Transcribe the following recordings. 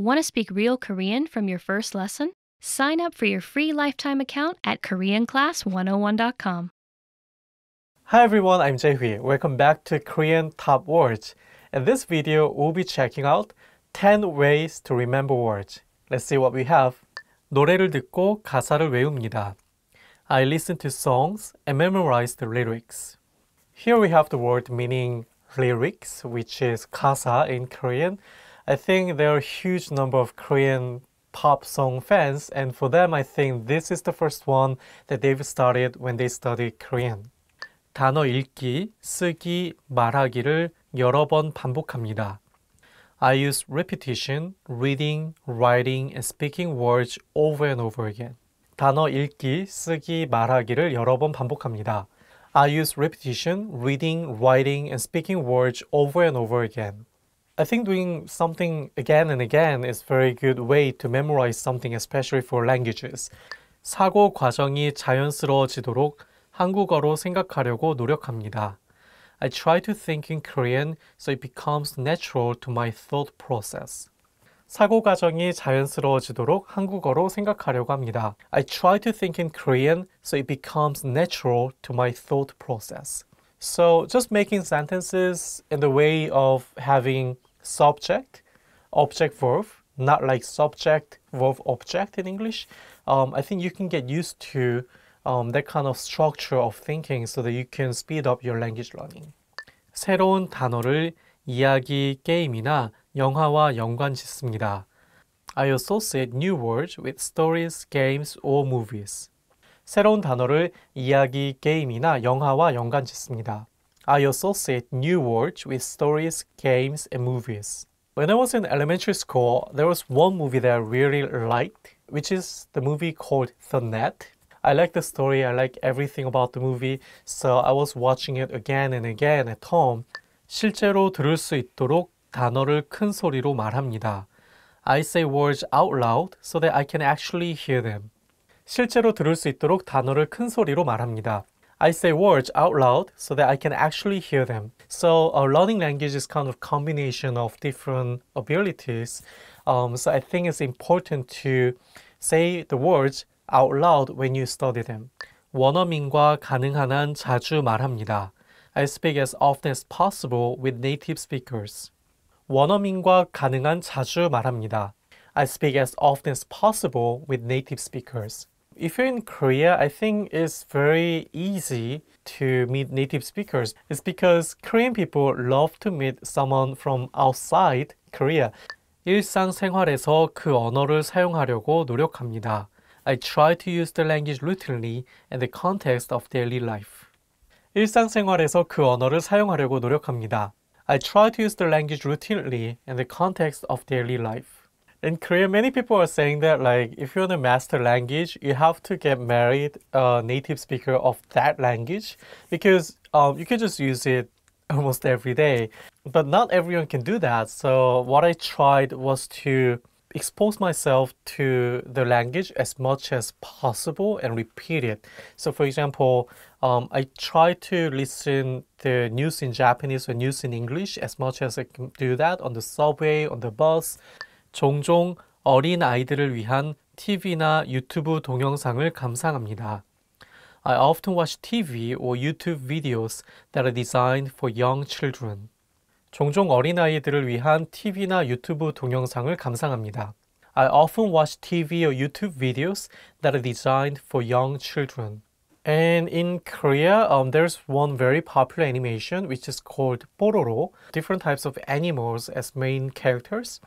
Want to speak real Korean from your first lesson? Sign up for your free lifetime account at KoreanClass101.com. Hi everyone, I'm Jaehui. Welcome back to Korean Top Words. In this video, we'll be checking out 10 ways to remember words. Let's see what we have. 노래를 듣고 가사를 외웁니다. I listen to songs and memorize the lyrics. Here we have the word meaning lyrics, which is 가사 in Korean. I think there are a huge number of Korean pop song fans, and for them, I think this is the first one that they've started when they studied Korean. 단어 읽기, 쓰기, 말하기를 여러 번 반복합니다. I use repetition, reading, writing, and speaking words over and over again. 단어 읽기, 쓰기, 말하기를 여러 번 반복합니다. I use repetition, reading, writing, and speaking words over and over again. I think doing something again and again is very good way to memorize something especially for languages. 사고 과정이 자연스러워지도록 한국어로 생각하려고 노력합니다. I try to think in Korean so it becomes natural to my thought process. 사고 과정이 자연스러워지도록 한국어로 생각하려고 합니다. I try to think in Korean so it becomes natural to my thought process. So just making sentences in the way of having subject, object verb, not like subject verb object in English. Um, I think you can get used to um, that kind of structure of thinking so that you can speed up your language learning. 새로운 단어를 이야기 게임이나 영화와 연관 짓습니다. I associate new words with stories, games, or movies. 새로운 단어를 이야기 게임이나 영화와 연관 짓습니다. I associate New words with stories, games, and movies. When I was in elementary school, there was one movie that I really liked, which is the movie called The Net. I like the story, I like everything about the movie, so I was watching it again and again at home. 실제로 들을 수 있도록 단어를 큰 소리로 말합니다. I say words out loud so that I can actually hear them. 실제로 들을 수 있도록 단어를 큰 소리로 말합니다. I say words out loud so that I can actually hear them. So uh, learning language is kind of combination of different abilities. Um, so I think it's important to say the words out loud when you study them. 원어민과 가능한 한 자주 말합니다. I speak as often as possible with native speakers. 원어민과 가능한 자주 말합니다. I speak as often as possible with native speakers. If you're in Korea, I think it's very easy to meet native speakers. It's because Korean people love to meet someone from outside Korea. 일상생활에서 그 언어를 사용하려고 노력합니다. I try to use the language routinely in the context of daily life. 일상생활에서 그 언어를 사용하려고 노력합니다. I try to use the language routinely in the context of daily life. In Korea, many people are saying that like if you want to master language, you have to get married a native speaker of that language because um, you can just use it almost every day. But not everyone can do that. So what I tried was to expose myself to the language as much as possible and repeat it. So for example, um, I try to listen the news in Japanese or news in English as much as I can do that on the subway, on the bus. 종종 어린 아이들을 위한 TV나 유튜브 동영상을 감상합니다. I often watch TV or YouTube videos that are designed for young children. 종종 어린아이들을 위한 TV나 유튜브 동영상을 감상합니다. I often watch TV or YouTube videos that are designed for young children. And in Korea, um, there's one very popular animation which is called Pororo, different types of animals as main characters.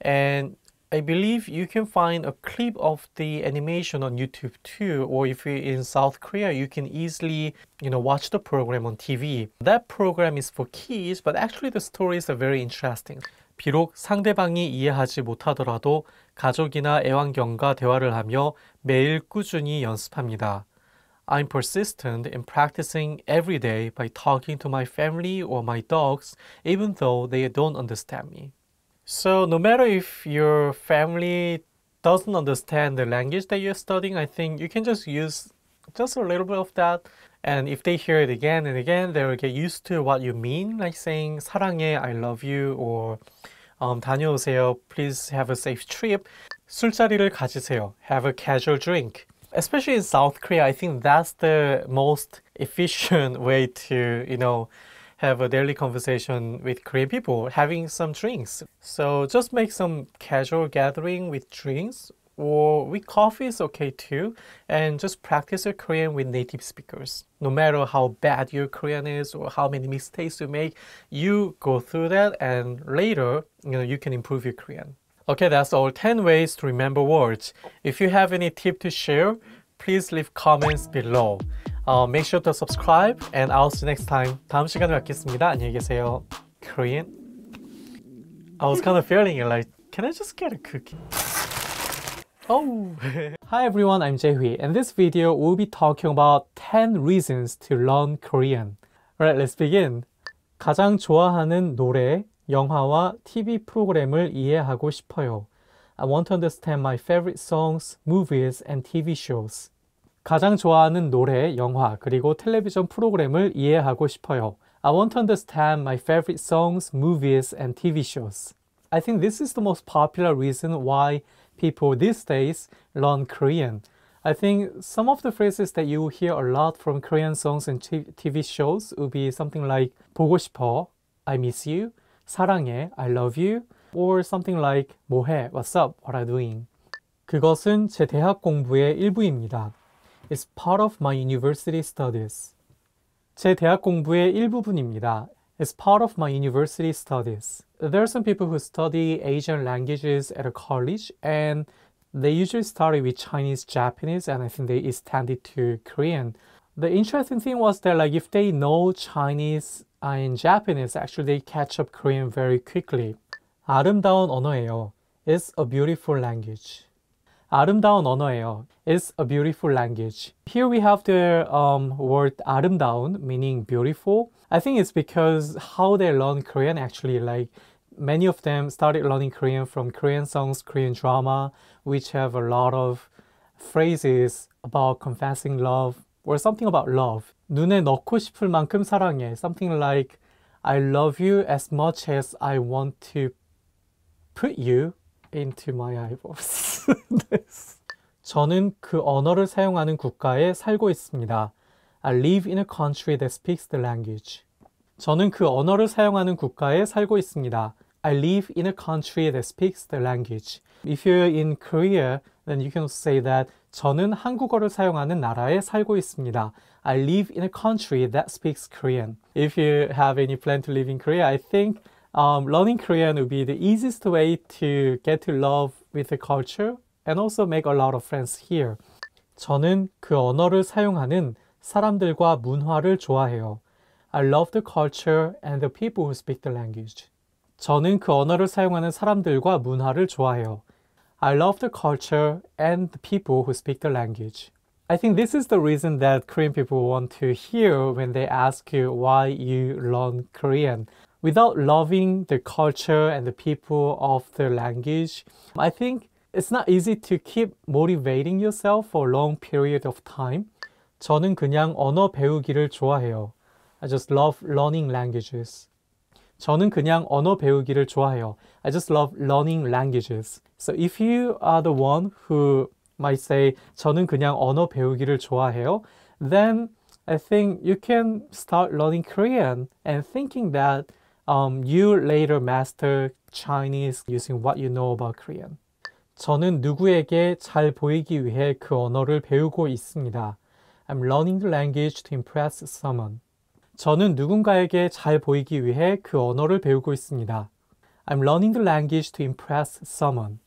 and I believe you can find a clip of the animation on YouTube too, or if you're in South Korea, you can easily, you know, watch the program on TV. That program is for kids, but actually the stories are very interesting. 비록 상대방이 이해하지 못하더라도 가족이나 애완견과 대화를 하며 매일 꾸준히 연습합니다. I'm persistent in practicing every day by talking to my family or my dogs, even though they don't understand me. So no matter if your family doesn't understand the language that you're studying, I think you can just use just a little bit of that. And if they hear it again and again, they will get used to what you mean, like saying 사랑해, I love you, or um, 다녀오세요, please have a safe trip. 술자리를 가지세요, have a casual drink. Especially in South Korea, I think that's the most efficient way to, you know, have a daily conversation with Korean people, having some drinks. So just make some casual gathering with drinks or with coffee is okay too and just practice your Korean with native speakers. No matter how bad your Korean is or how many mistakes you make, you go through that and later, you know, you can improve your Korean. Okay, that's all 10 ways to remember words. If you have any tip to share, please leave comments below make sure to subscribe and I'll see you next time. 다음 시간에 뵙겠습니다. 안녕히 계세요. Korean. I was kind of feeling it like, can I just get a cookie? Oh! Hi everyone, I'm Jaehui. In this video, we'll be talking about 10 reasons to learn Korean. Alright, let's begin. 가장 좋아하는 노래, 영화와 TV 프로그램을 이해하고 싶어요. I want to understand my favorite songs, movies, and TV shows. 가장 좋아하는 노래, 영화, 그리고 텔레비전 프로그램을 이해하고 싶어요. I want to understand my favorite songs, movies, and TV shows. I think this is the most popular reason why people these days learn Korean. I think some of the phrases that you hear a lot from Korean songs and TV shows would be something like 보고 싶어, I miss you, 사랑해, I love you, or something like 뭐해, what's up, what are you doing. 그것은 제 대학 공부의 일부입니다. is part of my university studies. 제 대학 공부의 일부분입니다. is part of my university studies. There are some people who study Asian languages at a college and they usually study with Chinese, Japanese, and I think they extend it to Korean. The interesting thing was that like if they know Chinese and Japanese, actually they catch up Korean very quickly. 아름다운 언어예요. It's a beautiful language. 아름다운 언어예요. It's a beautiful language. Here we have the um, word 아름다운, meaning beautiful. I think it's because how they learn Korean actually, like many of them started learning Korean from Korean songs, Korean drama, which have a lot of phrases about confessing love or something about love. 눈에 넣고 싶을 만큼 사랑해. Something like I love you as much as I want to put you into my eyeballs. 저는 그 언어를 사용하는 국가에 살고 있습니다. I live in a country that speaks the language. 저는 그 언어를 사용하는 국가에 살고 있습니다. I live in a country that speaks the language. If you're in Korea, then you can say that 저는 한국어를 사용하는 나라에 살고 있습니다. I live in a country that speaks Korean. If you have any plan to live in Korea, I think um, learning Korean would be the easiest way to get to love with the culture and also make a lot of friends here. 저는 그 언어를 사용하는 사람들과 문화를 좋아해요. I love the culture and the people who speak the language. 저는 그 언어를 사용하는 사람들과 문화를 좋아해요. I love the culture and the people who speak the language. I think this is the reason that Korean people want to hear when they ask you why you learn Korean without loving the culture and the people of the language, I think it's not easy to keep motivating yourself for a long period of time. 저는 그냥 언어 배우기를 좋아해요. I just love learning languages. 저는 그냥 언어 배우기를 좋아해요. I just love learning languages. So if you are the one who might say 저는 그냥 언어 배우기를 좋아해요, then I think you can start learning Korean and thinking that um, you later master Chinese using what you know about Korean. 저는 누구에게 잘 보이기 위해 그 언어를 배우고 있습니다. I'm learning the language to impress someone. 저는 누군가에게 잘 보이기 위해 그 언어를 배우고 있습니다. I'm learning the language to impress someone.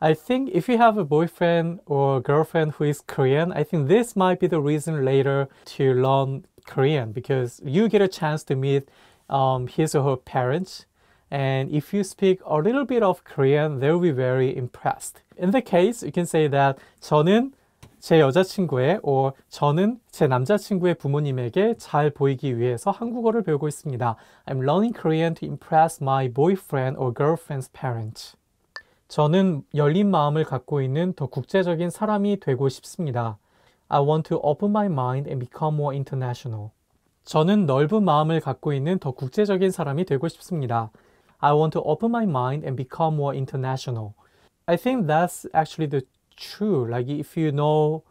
I think if you have a boyfriend or girlfriend who is Korean, I think this might be the reason later to learn Korean because you get a chance to meet um, his or her parents. And if you speak a little bit of Korean, they'll be very impressed. In the case, you can say that 저는 제 여자친구의 or 저는 제 남자친구의 부모님에게 잘 보이기 위해서 한국어를 배우고 있습니다. I'm learning Korean to impress my boyfriend or girlfriend's parents. 저는 열린 마음을 갖고 있는 더 국제적인 사람이 되고 싶습니다. I want to open my mind and become more international. 저는 넓은 마음을 갖고 있는 더 국제적인 사람이 되고 싶습니다. I want to open my mind and become more international. I think that's actually the true. Like if you know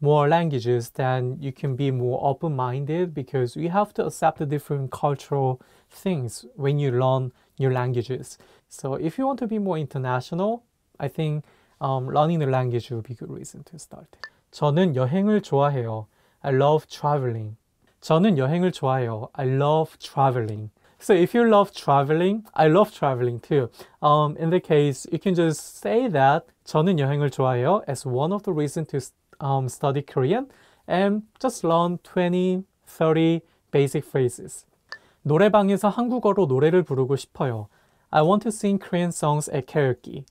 more languages, then you can be more open minded because you have to accept the different cultural things when you learn new languages. So, if you want to be more international, I think um, learning the language would be a good reason to start. 저는 여행을 좋아해요. I love traveling. 저는 여행을 좋아해요. I love traveling. So if you love traveling, I love traveling too. Um, in the case, you can just say that 저는 여행을 좋아해요 as one of the reason to um, study Korean and just learn 20, 30 basic phrases. 노래방에서 한국어로 노래를 부르고 싶어요. I want to sing Korean songs at karaoke.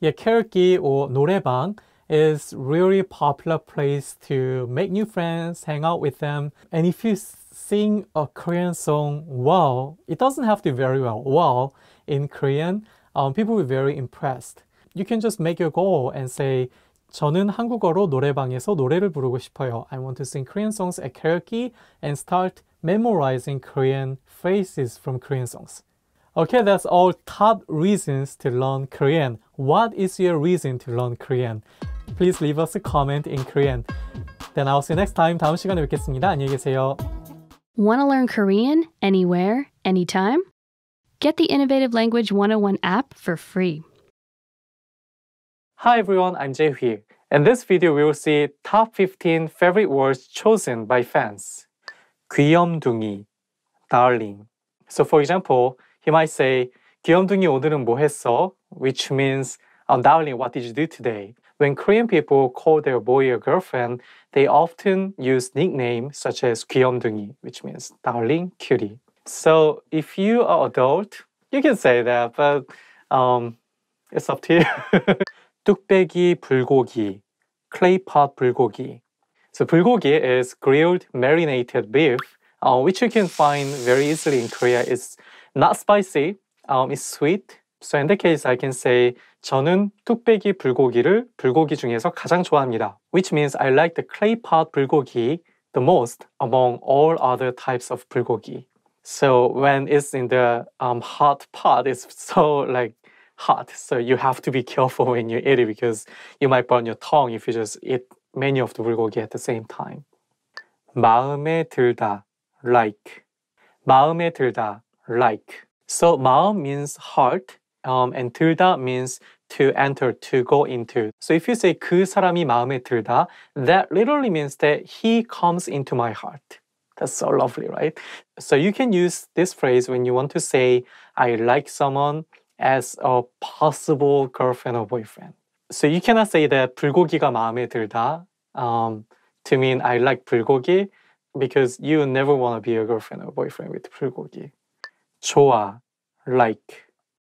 Yeah, karaoke or 노래방 is really popular place to make new friends, hang out with them. And if you sing a Korean song well, it doesn't have to be very well, well in Korean, um, people will be very impressed. You can just make your goal and say, 저는 한국어로 노래방에서 노래를 부르고 싶어요. I want to sing Korean songs at karaoke and start memorizing Korean phrases from Korean songs. Okay, that's all top reasons to learn Korean. What is your reason to learn Korean? please leave us a comment in Korean. Then I'll see you next time. 다음 시간에 뵙겠습니다. 안녕히 계세요. Want to learn Korean anywhere, anytime? Get the Innovative Language 101 app for free. Hi everyone, I'm Jae Hui. In this video, we will see top 15 favorite words chosen by fans. 귀염둥이, darling. So for example, he might say, 귀염둥이 오늘은 뭐 했어? Which means, oh, darling, what did you do today? When Korean people call their boy or girlfriend, they often use nicknames such as 귀염둥이, which means darling cutie. So if you are adult, you can say that, but um, it's up to you. 뚝배기 불고기, clay pot bulgogi. So bulgogi is grilled marinated beef, uh, which you can find very easily in Korea. It's not spicy, um, it's sweet. So in that case, I can say 저는 뚝배기 불고기를 불고기 중에서 가장 좋아합니다. Which means I like the clay pot 불고기 the most among all other types of bulgogi. So when it's in the um, hot pot, it's so like hot. So you have to be careful when you eat it because you might burn your tongue if you just eat many of the bulgogi at the same time. 마음에 들다, like. 마음에 들다, like. So 마음 means heart um, and 들다 means to enter, to go into. So if you say 그 사람이 마음에 들다, that literally means that he comes into my heart. That's so lovely, right? So you can use this phrase when you want to say I like someone as a possible girlfriend or boyfriend. So you cannot say that 불고기가 마음에 들다 um, to mean I like 불고기 because you never want to be a girlfriend or boyfriend with 불고기. 좋아, like.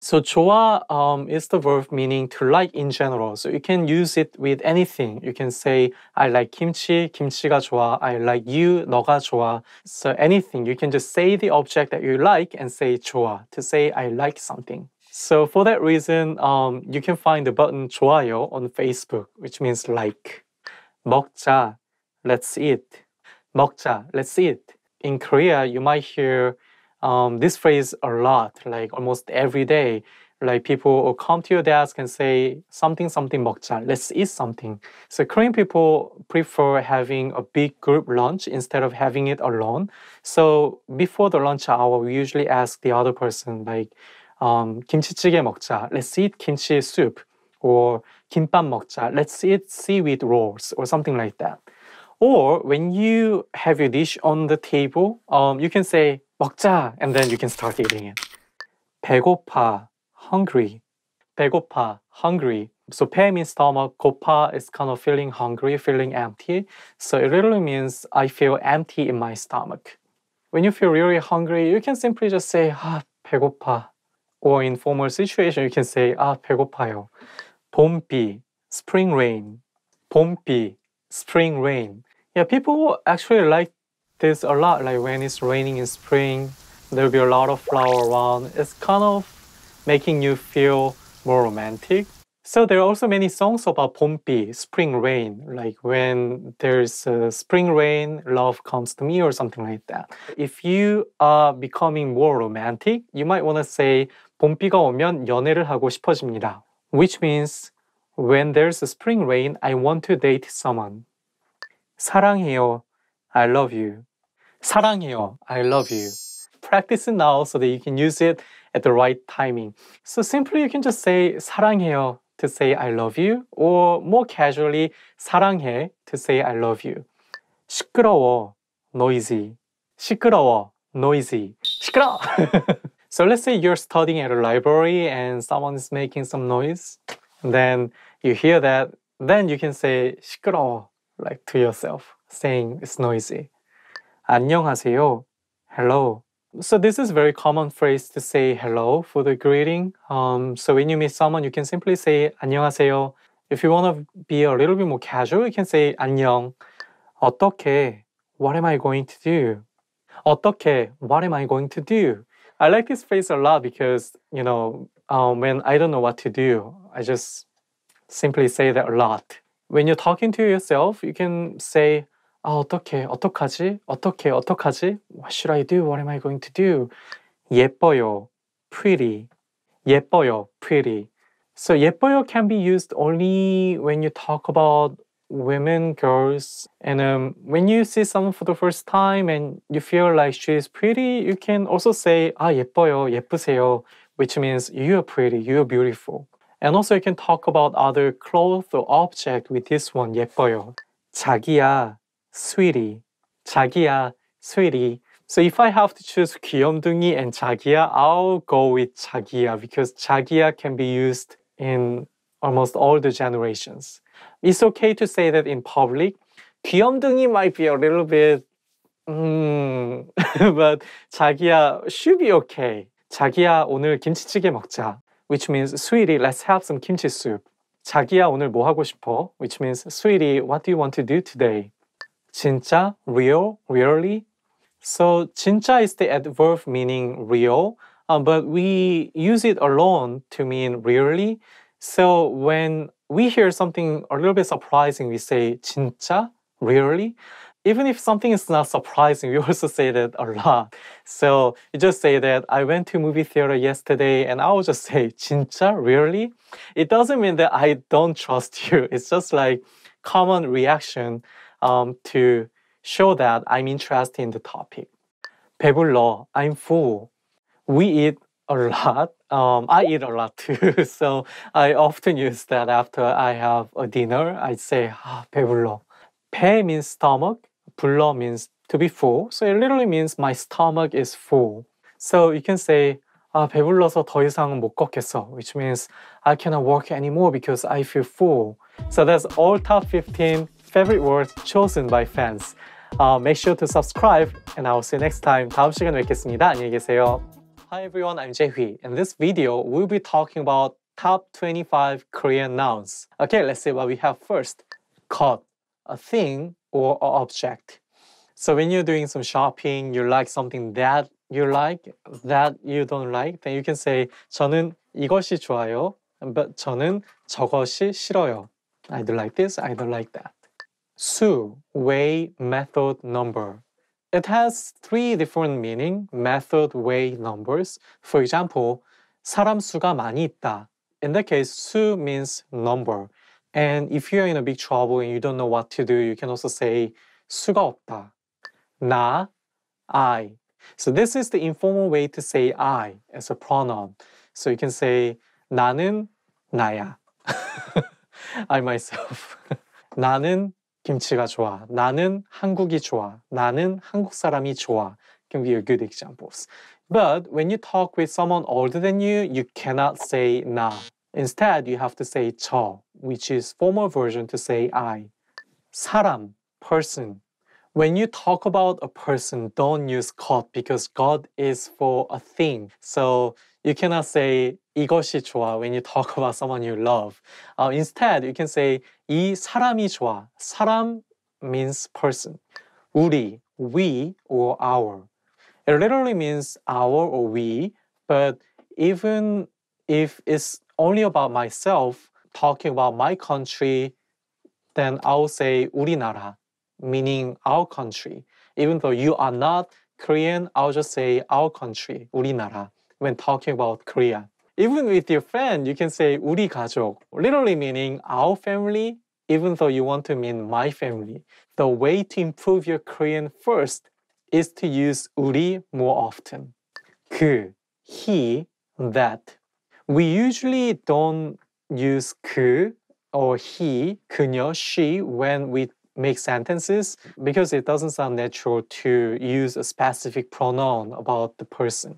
So 좋아 um, is the verb meaning to like in general. So you can use it with anything. You can say I like kimchi, 김치가 좋아. I like you, 너가 좋아. So anything. You can just say the object that you like and say 좋아 to say I like something. So for that reason, um, you can find the button 좋아요 on Facebook, which means like. 먹자, let's eat. 먹자, let's eat. In Korea, you might hear um, this phrase a lot, like almost every day. Like people will come to your desk and say something, something 먹자. Let's eat something. So Korean people prefer having a big group lunch instead of having it alone. So before the lunch hour, we usually ask the other person like, um, 김치찌개 먹자. Let's eat kimchi soup. Or 김밥 먹자. Let's eat seaweed rolls or something like that. Or when you have your dish on the table, um, you can say 먹자 and then you can start eating it. 배고파 hungry. 배고파 hungry. So 배 means stomach, gopa is kind of feeling hungry, feeling empty. So it literally means I feel empty in my stomach. When you feel really hungry, you can simply just say ah 배고파. Or in formal situation, you can say ah 배고파요. 봄비, spring rain. 봄비, spring rain. Yeah, people actually like there's a lot. Like when it's raining in spring, there'll be a lot of flower around. It's kind of making you feel more romantic. So there are also many songs about Pompi, spring rain, like when there's a spring rain, love comes to me or something like that. If you are becoming more romantic, you might want to say 봄비가 오면 연애를 하고 싶어집니다. Which means when there's a spring rain, I want to date someone. 사랑해요. I love you. 사랑해요. I love you. Practice it now so that you can use it at the right timing. So simply you can just say 사랑해요 to say I love you or more casually 사랑해 to say I love you. 시끄러워 noisy. 시끄러워 noisy. 시끄러. so let's say you're studying at a library and someone is making some noise. And then you hear that, then you can say 시끄러워 like to yourself saying it's noisy. 안녕하세요. Hello. So this is a very common phrase to say hello for the greeting. Um, so when you meet someone, you can simply say 안녕하세요. If you want to be a little bit more casual, you can say 안녕. 어떻게? What am I going to do? 어떻게? What am I going to do? I like this phrase a lot because you know um, when I don't know what to do, I just simply say that a lot. When you're talking to yourself, you can say 아 어떻게 어떡하지 어떻게 어떡하지 What should I do? What am I going to do? 예뻐요 pretty 예뻐요 pretty So 예뻐요 can be used only when you talk about women, girls, and um, when you see someone for the first time and you feel like she is pretty, you can also say 아 예뻐요, 예쁘세요, which means you are pretty, you are beautiful. And also you can talk about other clothes or object with this one 예뻐요. 자기야, sweetie, 자기야, sweetie. So if I have to choose 귀염둥이 and 자기야, I'll go with 자기야 because 자기야 can be used in almost all the generations. It's okay to say that in public. 귀염둥이 might be a little bit, but 자기야 should be okay. 자기야 오늘 김치찌개 먹자. Which means sweetie, let's have some kimchi soup. 자기야 오늘 뭐 하고 싶어? Which means sweetie, what do you want to do today? 진짜, real, really. So 진짜 is the adverb meaning real, uh, but we use it alone to mean really. So when we hear something a little bit surprising, we say 진짜, really. Even if something is not surprising, we also say that a lot. So you just say that I went to movie theater yesterday, and I will just say 진짜, really. It doesn't mean that I don't trust you. It's just like common reaction um, to show that I'm interested in the topic. 배불러, I'm full. We eat a lot. Um, I eat a lot too, so I often use that after I have a dinner. I say 배불러. 배 means stomach. 불러 means to be full. So it literally means my stomach is full. So you can say 아, 배불러서 더 이상 못 걷겠어. Which means I cannot walk anymore because I feel full. So that's all top 15 favorite word chosen by fans. Uh, make sure to subscribe and I'll see you next time. 다음 시간에 뵙겠습니다. 안녕히 계세요. Hi everyone, I'm Jaehui. In this video, we'll be talking about top 25 Korean nouns. Okay, let's see what we have first. Caught, a thing or an object. So when you're doing some shopping, you like something that you like, that you don't like, then you can say 저는 이것이 좋아요. But 저는 저것이 싫어요. I don't like this, I don't like that. Su, way, method, number. It has three different meaning, method, way, numbers. For example, 사람 수가 많이 있다. In that case, su means number. And if you're in a big trouble and you don't know what to do, you can also say 수가 없다. 나, I. So this is the informal way to say I as a pronoun. So you can say 나는 나야. I myself. 나는 김치가 좋아. 나는 한국이 좋아. 나는 한국 사람이 좋아. can be a good examples. But when you talk with someone older than you, you cannot say na. Instead, you have to say 저, which is formal version to say I. 사람, person. When you talk about a person, don't use God because God is for a thing. So you cannot say 이것이 좋아 when you talk about someone you love. Uh, instead, you can say 이 사람이 좋아. 사람 means person. 우리, we or our. It literally means our or we, but even if it's only about myself, talking about my country, then I'll say 우리나라, meaning our country. Even though you are not Korean, I'll just say our country, 우리나라 when talking about Korea. Even with your friend, you can say 우리 가족, literally meaning our family, even though you want to mean my family. The way to improve your Korean first is to use 우리 more often. 그, he, that. We usually don't use 그 or he, 그녀, she when we make sentences because it doesn't sound natural to use a specific pronoun about the person.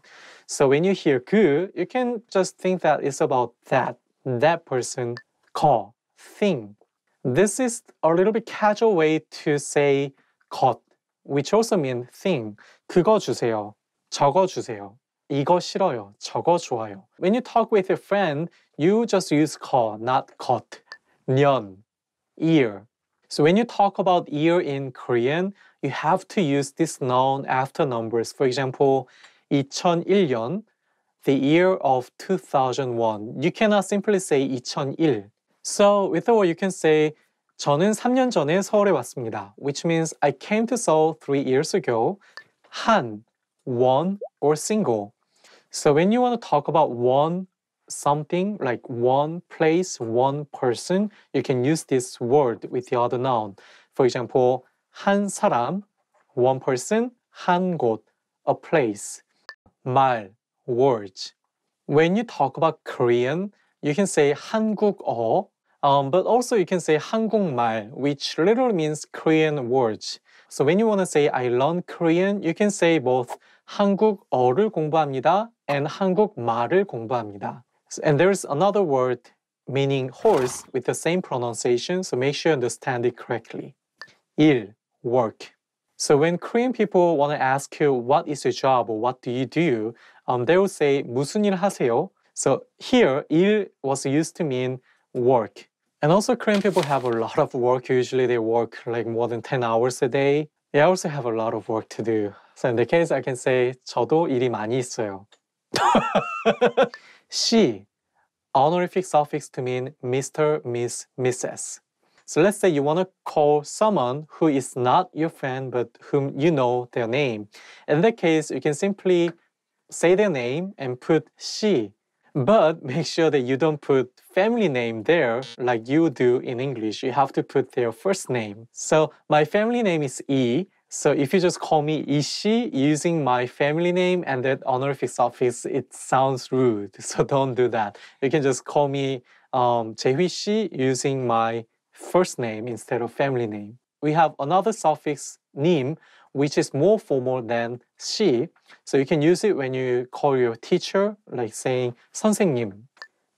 So when you hear "ku," you can just think that it's about that, that person, 거, thing. This is a little bit casual way to say 것, which also means thing. 그거 주세요. 저거 주세요. 이거 싫어요. 저거 좋아요. When you talk with a friend, you just use 거, not 것. 년, "ear." So when you talk about ear in Korean, you have to use this noun after numbers. For example, Two thousand one, the year of 2001. You cannot simply say 2001. So with or you can say 저는 3년 전에 서울에 왔습니다. Which means I came to Seoul 3 years ago. 한, one, or single. So when you want to talk about one something, like one place, one person, you can use this word with the other noun. For example, 한 사람, one person, 한 곳, a place. 말, words. When you talk about Korean, you can say 한국어, um, but also you can say 한국말, which literally means Korean words. So when you want to say I learn Korean, you can say both 한국어를 공부합니다 and 한국말을 공부합니다. And there's another word meaning horse with the same pronunciation, so make sure you understand it correctly. 일, work. So when Korean people want to ask you what is your job or what do you do, um, they will say 무슨 일 하세요? So here 일 was used to mean work. And also Korean people have a lot of work. Usually they work like more than 10 hours a day. They also have a lot of work to do. So in the case I can say 저도 일이 많이 있어요. she honorific suffix to mean Mr, Miss, Mrs. So let's say you want to call someone who is not your friend but whom you know their name. In that case, you can simply say their name and put she. But make sure that you don't put family name there like you do in English. You have to put their first name. So my family name is E. So if you just call me Ishi using my family name and that honorific suffix, it sounds rude. So don't do that. You can just call me um, Jaehui Shi using my first name instead of family name. We have another suffix nim, which is more formal than she. So you can use it when you call your teacher, like saying 선생님,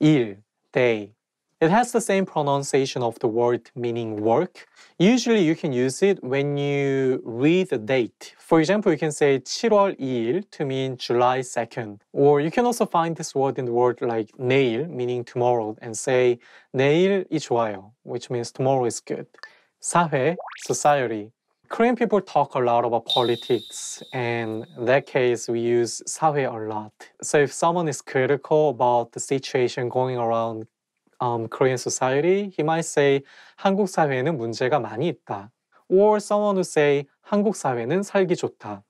일, day, it has the same pronunciation of the word meaning work. Usually you can use it when you read the date. For example, you can say 7월 2일 to mean July 2nd. Or you can also find this word in the word like 내일 meaning tomorrow and say 내일이 좋아요 which means tomorrow is good. 사회, society. Korean people talk a lot about politics, and in that case, we use 사회 a lot. So if someone is critical about the situation going around um, Korean society, he might say 한국 사회에는 문제가 많이 있다. Or someone would say 한국 사회는 살기 좋다.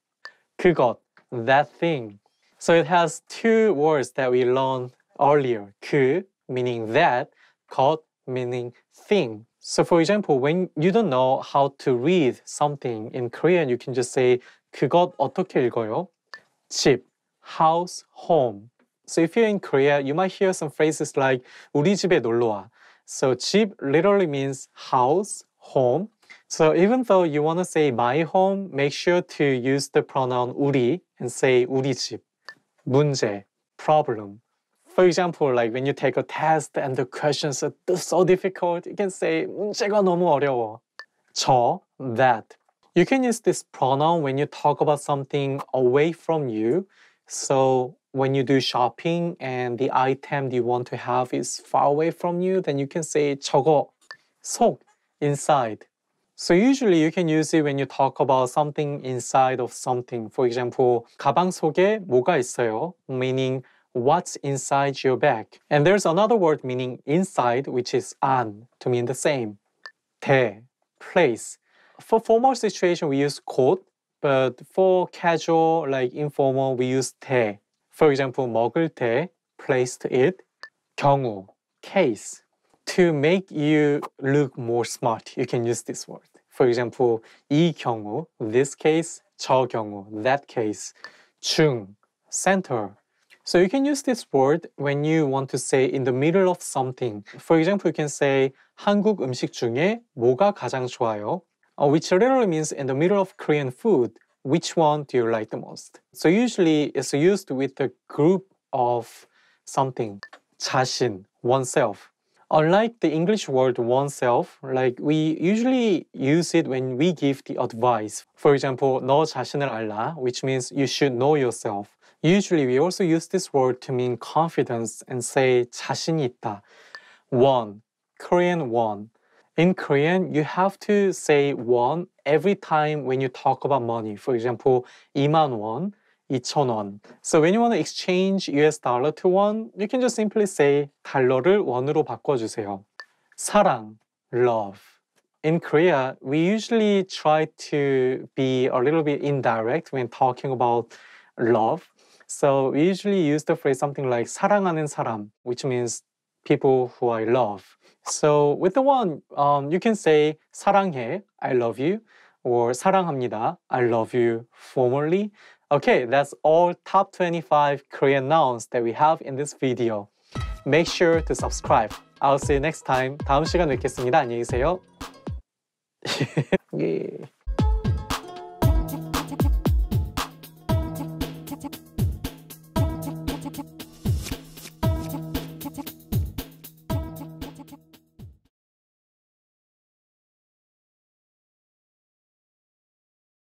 그것, that thing. So it has two words that we learned earlier. 그 meaning that, 것 meaning thing. So for example, when you don't know how to read something in Korean, you can just say 그것 어떻게 읽어요? 집, house, home. So if you're in Korea, you might hear some phrases like 우리 집에 놀러 와. So 집 literally means house, home. So even though you want to say my home, make sure to use the pronoun 우리 and say 우리 집. 문제, problem. For example, like when you take a test and the questions are so difficult, you can say 문제가 너무 어려워. 저, that. You can use this pronoun when you talk about something away from you. So when you do shopping and the item you want to have is far away from you, then you can say 저거, 속, inside. So usually you can use it when you talk about something inside of something. For example, 가방 속에 뭐가 있어요? Meaning what's inside your bag. And there's another word meaning inside, which is an to mean the same. 대, place. For formal situation, we use 곳, but for casual, like informal, we use 대. For example, 먹을 때 placed it 경우 case to make you look more smart. You can use this word. For example, 이 경우 this case, 저 경우 that case, 중 center. So you can use this word when you want to say in the middle of something. For example, you can say 한국 음식 중에 뭐가 가장 좋아요? Uh, which literally means in the middle of Korean food, which one do you like the most? So usually it's used with a group of something, 자신, oneself. Unlike the English word oneself, like we usually use it when we give the advice. For example, 너 자신을 알라, which means you should know yourself. Usually we also use this word to mean confidence and say 자신 있다. One, Korean one. In Korean, you have to say won every time when you talk about money. For example, 이만 won, 이천 won. So when you want to exchange US dollar to won, you can just simply say 달러를 원으로 바꿔주세요. 사랑, love. In Korea, we usually try to be a little bit indirect when talking about love. So we usually use the phrase something like 사랑하는 사람, which means people who I love. So with the one, um, you can say 사랑해, I love you, or 사랑합니다, I love you formally. Okay, that's all top 25 Korean nouns that we have in this video. Make sure to subscribe. I'll see you next time. 다음 시간 뵙겠습니다. 안녕히 계세요.